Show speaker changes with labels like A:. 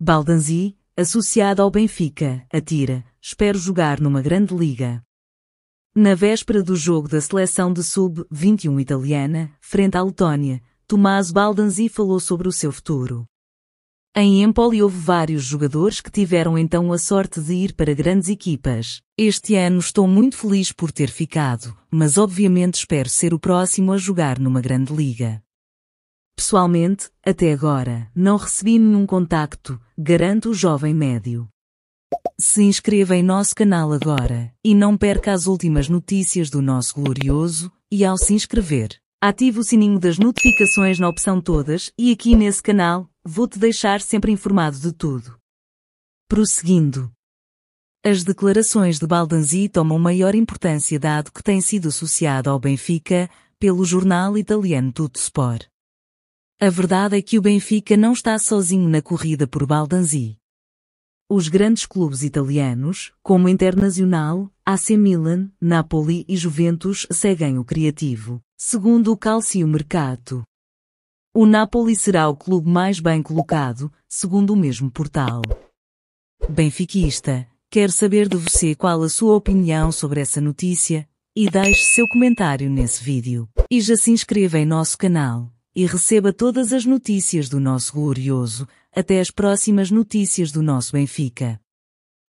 A: Baldanzi, associado ao Benfica, atira, espero jogar numa grande liga. Na véspera do jogo da seleção de sub-21 italiana, frente à Letónia, Tomás Baldanzi falou sobre o seu futuro. Em Empoli houve vários jogadores que tiveram então a sorte de ir para grandes equipas. Este ano estou muito feliz por ter ficado, mas obviamente espero ser o próximo a jogar numa grande liga. Pessoalmente, até agora, não recebi nenhum contacto, garanto o jovem médio. Se inscreva em nosso canal agora e não perca as últimas notícias do nosso glorioso e ao se inscrever, ative o sininho das notificações na opção todas e aqui nesse canal vou-te deixar sempre informado de tudo. Prosseguindo. As declarações de Baldanzi tomam maior importância dado que tem sido associado ao Benfica pelo jornal italiano Tutto Sport. A verdade é que o Benfica não está sozinho na corrida por Baldanzi. Os grandes clubes italianos, como Internacional, AC Milan, Napoli e Juventus, seguem o criativo, segundo o Calcio Mercato. O Napoli será o clube mais bem colocado, segundo o mesmo portal. Benfiquista, quero saber de você qual a sua opinião sobre essa notícia e deixe seu comentário nesse vídeo. E já se inscreva em nosso canal e receba todas as notícias do nosso glorioso. Até as próximas notícias do nosso Benfica.